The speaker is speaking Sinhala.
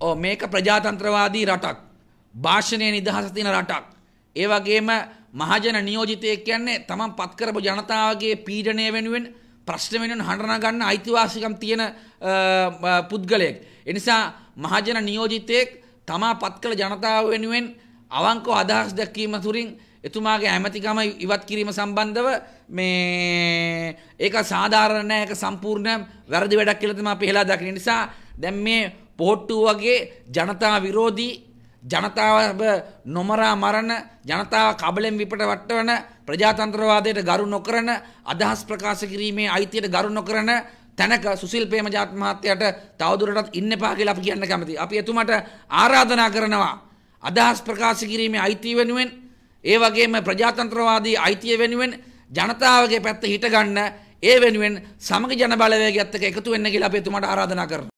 ඕ මේක ප්‍රජාතන්ත්‍රවාදී රටක් භාෂණය නිදහස තියෙන රටක් ඒ වගේම මහජන නියෝජිතය කියන්නේ තමන් පත් කරපු ජනතාවගේ පීඩණය වෙනුවෙන් ප්‍රශ්න වෙනුවෙන් හඬන ගන්න අයිතිවාසිකම් තියෙන පුද්ගලයෙක් එනිසා මහජන නියෝජිතයෙක් තමා පත් කළ ජනතාව වෙනුවෙන් අවංකව අදහස් දැක්වීම තුරින් එතුමාගේ ඇමතිකම ඉවත් කිරීම සම්බන්ධව මේ ඒක සාධාරණ නැහැ ඒක සම්පූර්ණ වැරදි වැඩක් කියලා තමයි අපි හෙලා දකින නිසා දැන් මේ පොහොට්ටුව වගේ ජනතා විරෝධී ජනතාව නොමරා මරණ ජනතාව කබලෙන් විපට වට්ටවන ප්‍රජාතන්ත්‍රවාදයට ගරු නොකරන අදහස් ප්‍රකාශ කිරීමේ අයිතියට ගරු නොකරන තැනක සුසිල් ප්‍රේම ජාත්මහත්යට තවදුරටත් ඉන්න පා කියලා අපි කියන්න කැමති. අපි එතුමට ආරාධනා කරනවා. අදහස් ප්‍රකාශ කිරීමේ අයිතිය වෙනුවෙන් ඒ වගේම ප්‍රජාතන්ත්‍රවාදී අයිතිය වෙනුවෙන් ජනතාවගේ පැත්ත හිටගන්න ඒ වෙනුවෙන් සමග ජන බලවේගයත් එක්ක එකතු වෙන්න කියලා අපි එතුමට ආරාධනා කරනවා.